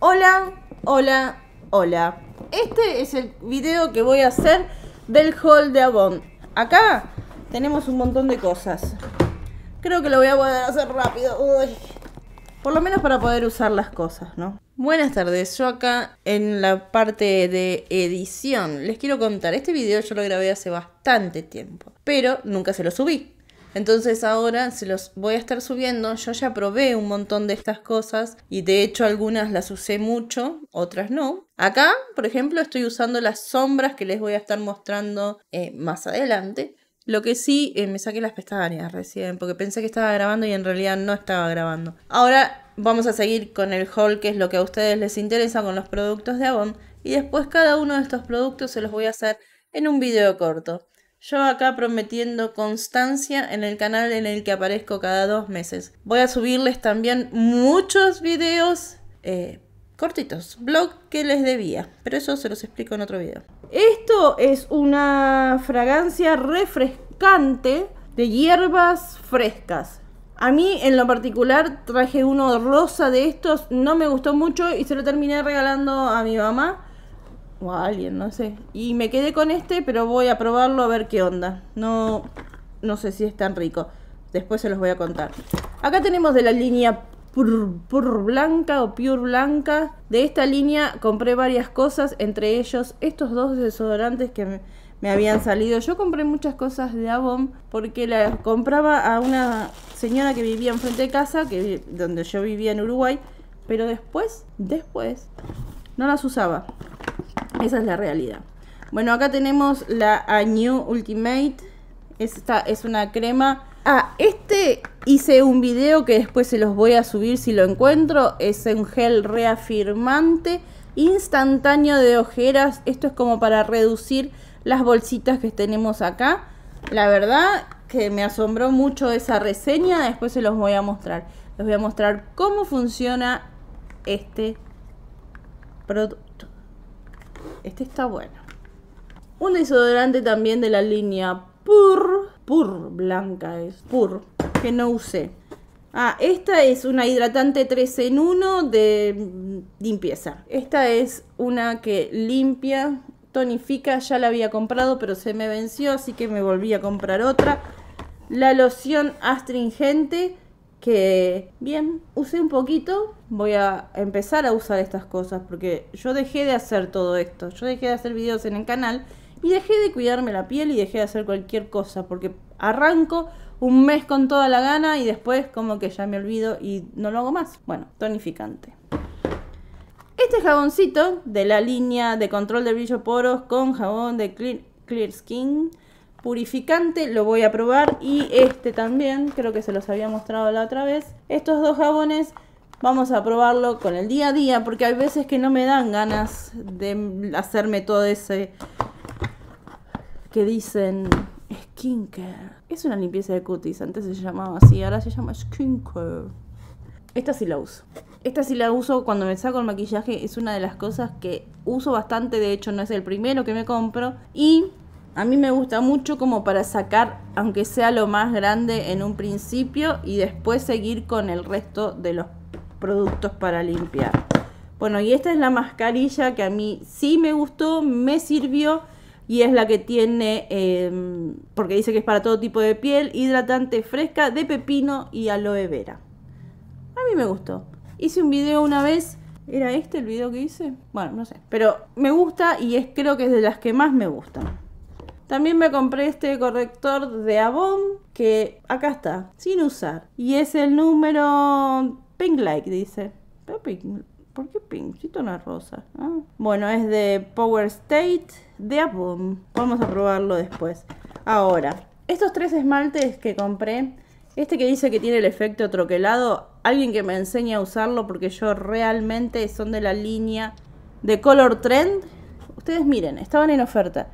Hola, hola, hola. Este es el video que voy a hacer del hall de Avon. Acá tenemos un montón de cosas. Creo que lo voy a poder hacer rápido. Por lo menos para poder usar las cosas, ¿no? Buenas tardes, yo acá en la parte de edición les quiero contar, este video yo lo grabé hace bastante tiempo, pero nunca se lo subí. Entonces ahora se los voy a estar subiendo. Yo ya probé un montón de estas cosas y de hecho algunas las usé mucho, otras no. Acá, por ejemplo, estoy usando las sombras que les voy a estar mostrando eh, más adelante. Lo que sí, eh, me saqué las pestañas recién porque pensé que estaba grabando y en realidad no estaba grabando. Ahora vamos a seguir con el haul que es lo que a ustedes les interesa con los productos de Avon y después cada uno de estos productos se los voy a hacer en un video corto. Yo acá prometiendo constancia en el canal en el que aparezco cada dos meses. Voy a subirles también muchos videos eh, cortitos, blog que les debía, pero eso se los explico en otro video. Esto es una fragancia refrescante de hierbas frescas. A mí en lo particular traje uno rosa de estos, no me gustó mucho y se lo terminé regalando a mi mamá o a alguien, no sé. Y me quedé con este, pero voy a probarlo a ver qué onda. No, no sé si es tan rico. Después se los voy a contar. Acá tenemos de la línea Pur, pur, blanca o pure blanca. De esta línea compré varias cosas, entre ellos estos dos desodorantes que me, habían salido. Yo compré muchas cosas de Avon porque las compraba a una señora que vivía enfrente de casa, que, donde yo vivía en Uruguay, pero después, después, no las usaba. Esa es la realidad. Bueno, acá tenemos la A New Ultimate. Esta es una crema. Ah, este hice un video que después se los voy a subir si lo encuentro. Es un gel reafirmante instantáneo de ojeras. Esto es como para reducir las bolsitas que tenemos acá. La verdad que me asombró mucho esa reseña. Después se los voy a mostrar. Les voy a mostrar cómo funciona este producto este está bueno. Un desodorante también de la línea Pur. Pur blanca es. Pur. Que no usé. Ah, esta es una hidratante 3 en 1 de limpieza. Esta es una que limpia, tonifica. Ya la había comprado, pero se me venció, así que me volví a comprar otra. La loción astringente que, bien, usé un poquito, voy a empezar a usar estas cosas, porque yo dejé de hacer todo esto, yo dejé de hacer videos en el canal y dejé de cuidarme la piel y dejé de hacer cualquier cosa, porque arranco un mes con toda la gana y después como que ya me olvido y no lo hago más. Bueno, tonificante. Este jaboncito de la línea de control de brillo poros con jabón de Clear, clear Skin purificante, lo voy a probar. Y este también, creo que se los había mostrado la otra vez. Estos dos jabones vamos a probarlo con el día a día, porque hay veces que no me dan ganas de hacerme todo ese que dicen skincare. Es una limpieza de cutis, antes se llamaba así, ahora se llama skincare. Esta sí la uso. Esta sí la uso cuando me saco el maquillaje, es una de las cosas que uso bastante, de hecho no es el primero que me compro. Y a mí me gusta mucho como para sacar, aunque sea lo más grande en un principio y después seguir con el resto de los productos para limpiar. Bueno, y esta es la mascarilla que a mí sí me gustó, me sirvió y es la que tiene, em, porque dice que es para todo tipo de piel, hidratante fresca de pepino y aloe vera. A mí me gustó. Hice un video una vez, ¿era este el video que hice? Bueno, no sé, pero me gusta y es creo que es de las que más me gustan. También me compré este corrector de Avon que acá está, sin usar. Y es el número Pink like dice. Pero pink, ¿Por qué pink? Si tono rosa. Bueno, es de Power State de Avon. Vamos a probarlo después. Ahora, estos tres esmaltes que compré, este que dice que tiene el efecto troquelado, alguien que me enseñe a usarlo porque yo realmente son de la línea de Color Trend. Ustedes miren, estaban en oferta.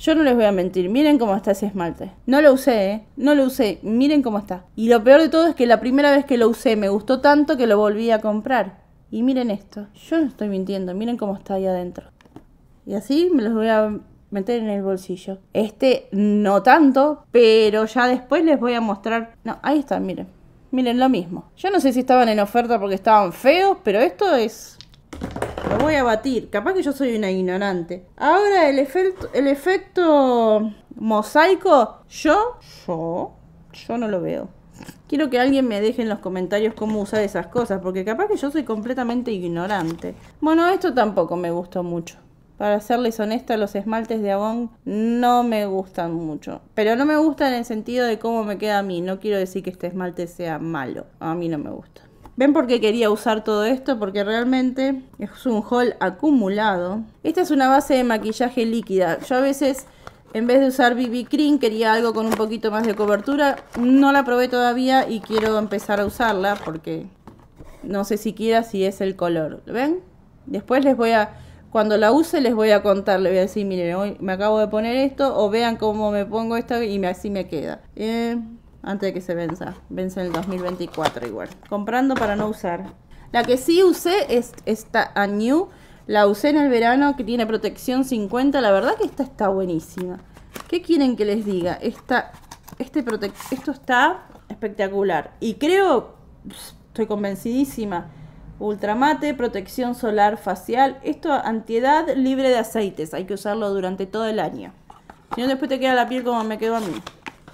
Yo no les voy a mentir, miren cómo está ese esmalte. No lo usé, ¿eh? No lo usé, miren cómo está. Y lo peor de todo es que la primera vez que lo usé me gustó tanto que lo volví a comprar. Y miren esto, yo no estoy mintiendo, miren cómo está ahí adentro. Y así me los voy a meter en el bolsillo. Este no tanto, pero ya después les voy a mostrar... No, ahí están, miren. Miren lo mismo. Yo no sé si estaban en oferta porque estaban feos, pero esto es lo voy a batir. Capaz que yo soy una ignorante. Ahora el efecto, mosaico, yo, yo, yo no lo veo. Quiero que alguien me deje en los comentarios cómo usar esas cosas, porque capaz que yo soy completamente ignorante. Bueno, esto tampoco me gustó mucho. Para serles honesta, los esmaltes de Avon no me gustan mucho. Pero no me gustan en el sentido de cómo me queda a mí. No quiero decir que este esmalte sea malo. A mí no me gusta. ¿Ven por qué quería usar todo esto? Porque realmente es un haul acumulado. Esta es una base de maquillaje líquida. Yo a veces, en vez de usar BB Cream, quería algo con un poquito más de cobertura. No la probé todavía y quiero empezar a usarla porque no sé siquiera si es el color. ¿Ven? Después les voy a... Cuando la use les voy a contar, les voy a decir, miren, hoy me acabo de poner esto o vean cómo me pongo esto y así me queda. Eh, antes de que se venza. Vence en el 2024 igual. Comprando para no usar. La que sí usé es esta A New. La usé en el verano que tiene protección 50. La verdad que esta está buenísima. ¿Qué quieren que les diga? Esta, este esto está espectacular. Y creo, estoy convencidísima, ultramate, protección solar facial. Esto antiedad libre de aceites. Hay que usarlo durante todo el año. Si no, después te queda la piel como me quedó a mí.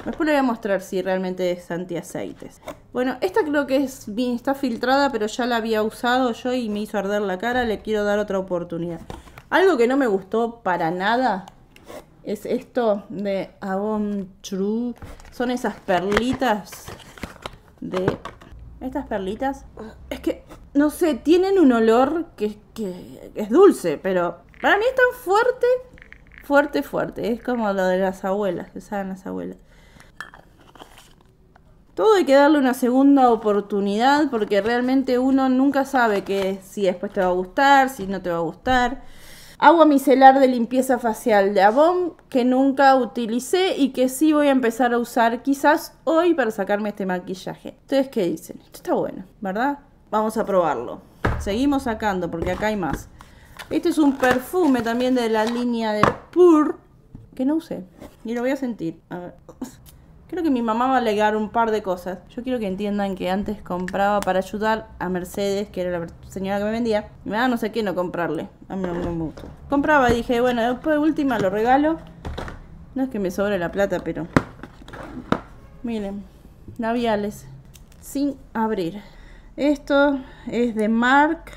Después le voy a mostrar si realmente es antiaceites. Bueno, esta creo que es, está filtrada, pero ya la había usado yo y me hizo arder la cara. Le quiero dar otra oportunidad. Algo que no me gustó para nada es esto de Avon True. Son esas perlitas de... Estas perlitas... Es que, no sé, tienen un olor que, que es dulce, pero para mí es tan fuerte, fuerte, fuerte. Es como lo de las abuelas, que saben las abuelas todo hay que darle una segunda oportunidad porque realmente uno nunca sabe que si después te va a gustar, si no te va a gustar. Agua micelar de limpieza facial de Avon que nunca utilicé y que sí voy a empezar a usar quizás hoy para sacarme este maquillaje. Ustedes ¿qué dicen? Esto está bueno, ¿verdad? Vamos a probarlo. Seguimos sacando porque acá hay más. Este es un perfume también de la línea de Pur que no usé y lo voy a sentir. A ver. Creo que mi mamá va a alegar un par de cosas. Yo quiero que entiendan que antes compraba para ayudar a Mercedes, que era la señora que me vendía. Y me da no sé qué no comprarle. A mí no me gusta. Compraba y dije, bueno, después de última lo regalo. No es que me sobre la plata, pero... Miren, Naviales. sin abrir. Esto es de Mark.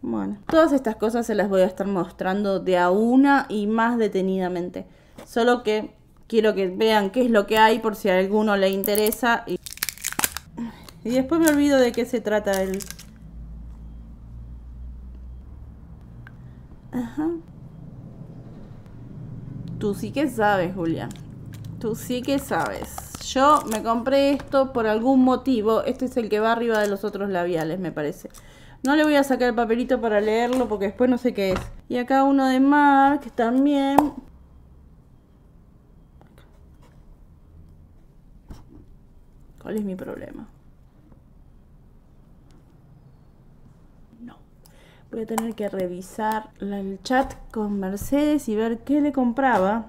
Bueno, todas estas cosas se las voy a estar mostrando de a una y más detenidamente. Solo que quiero que vean qué es lo que hay por si a alguno le interesa. Y, después me olvido de qué se trata el... Ajá. Tú sí que sabes, Julia. Tú sí que sabes. Yo me compré esto por algún motivo. Este es el que va arriba de los otros labiales, me parece. No le voy a sacar el papelito para leerlo porque después no sé qué es. Y acá uno de Mark también. ¿Cuál es mi problema? No. Voy a tener que revisar el chat con Mercedes y ver qué le compraba.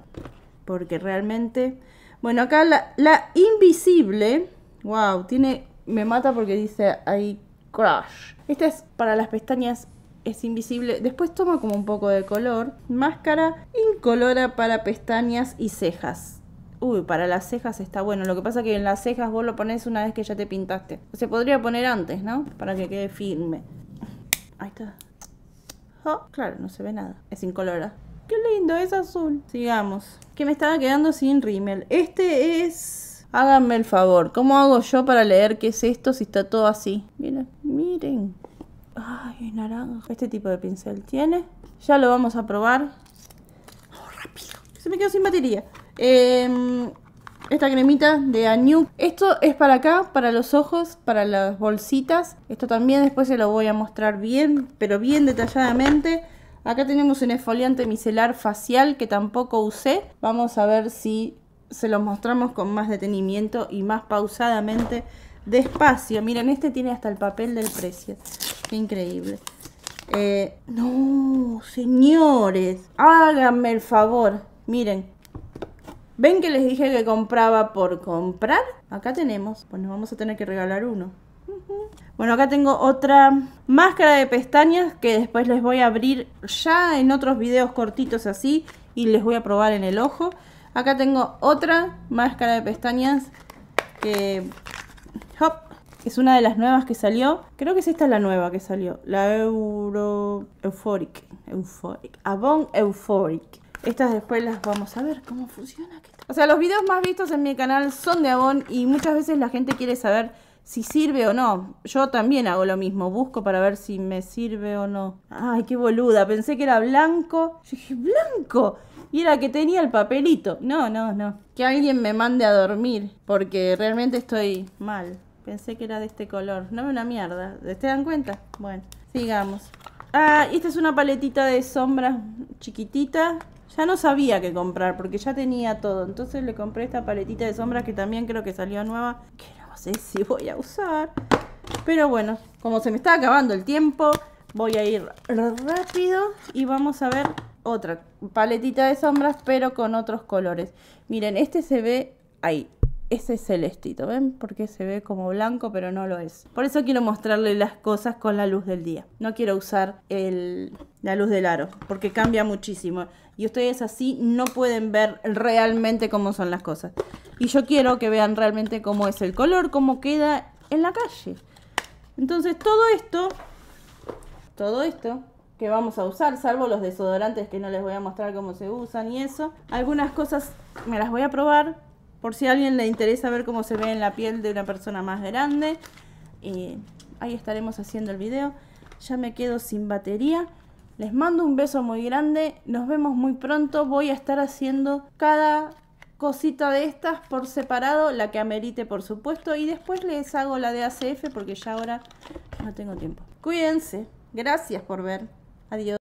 Porque realmente... Bueno, acá la, invisible. Wow, tiene... Me mata porque dice ahí crush. Esta es para las pestañas es invisible. Después toma como un poco de color. Máscara incolora para pestañas y cejas. Uy, para las cejas está bueno. Lo que pasa que en las cejas vos lo pones una vez que ya te pintaste. Se podría poner antes, ¿no? Para que quede firme. Ahí está. Oh, claro, no se ve nada. Es incolora. ¡Qué lindo! Es azul. Sigamos. Que me estaba quedando sin rímel. Este es... Háganme el favor. ¿Cómo hago yo para leer qué es esto si está todo así? Miren, miren. Ay, naranja. Este tipo de pincel tiene. Ya lo vamos a probar. Oh, rápido. Se me quedó sin batería. Em, esta cremita de Anuk. Esto es para acá, para los ojos, para las bolsitas. Esto también después se lo voy a mostrar bien, pero bien detalladamente. Acá tenemos un esfoliante micelar facial que tampoco usé. Vamos a ver si se los mostramos con más detenimiento y más pausadamente, despacio. Miren, este tiene hasta el papel del precio. Qué increíble. Eh, no, señores, háganme el favor. Miren, ¿Ven que les dije que compraba por comprar? Acá tenemos, pues nos vamos a tener que regalar uno. Bueno, acá tengo otra máscara de pestañas que después les voy a abrir ya en otros videos cortitos así y les voy a probar en el ojo. Acá tengo otra máscara de pestañas que... Hop, es una de las nuevas que salió. Creo que es esta la nueva que salió. La Euro... Euphoric. Euphoric. Avon Euphoric. Estas después las vamos a ver cómo funciona. O sea, los videos más vistos en mi canal son de Avon y muchas veces la gente quiere saber si sirve o no. Yo también hago lo mismo, busco para ver si me sirve o no. Ay, qué boluda, pensé que era blanco. Yo dije, blanco. Y era que tenía el papelito. No, no, no. Que alguien me mande a dormir, porque realmente estoy mal. Pensé que era de este color. No me una mierda. ¿Te dan cuenta? Bueno, sigamos. Ah, esta es una paletita de sombra chiquitita. Ya no sabía qué comprar porque ya tenía todo. Entonces le compré esta paletita de sombras que también creo que salió nueva. Que no sé si voy a usar. Pero bueno, como se me está acabando el tiempo, voy a ir rápido y vamos a ver otra paletita de sombras pero con otros colores. Miren, este se ve ahí, ese celestito, ¿ven? Porque se ve como blanco, pero no lo es. Por eso quiero mostrarle las cosas con la luz del día. No quiero usar la luz del aro, porque cambia muchísimo. Y ustedes así no pueden ver realmente cómo son las cosas. Y yo quiero que vean realmente cómo es el color, cómo queda en la calle. Entonces todo esto, todo esto que vamos a usar, salvo los desodorantes que no les voy a mostrar cómo se usan y eso. Algunas cosas me las voy a probar por si a alguien le interesa ver cómo se ve en la piel de una persona más grande. ahí estaremos haciendo el video. Ya me quedo sin batería. Les mando un beso muy grande. Nos vemos muy pronto. Voy a estar haciendo cada cosita de estas por separado, la que amerite por supuesto. Y después les hago la de ACF porque ya ahora no tengo tiempo. Cuídense. Gracias por ver. Adiós.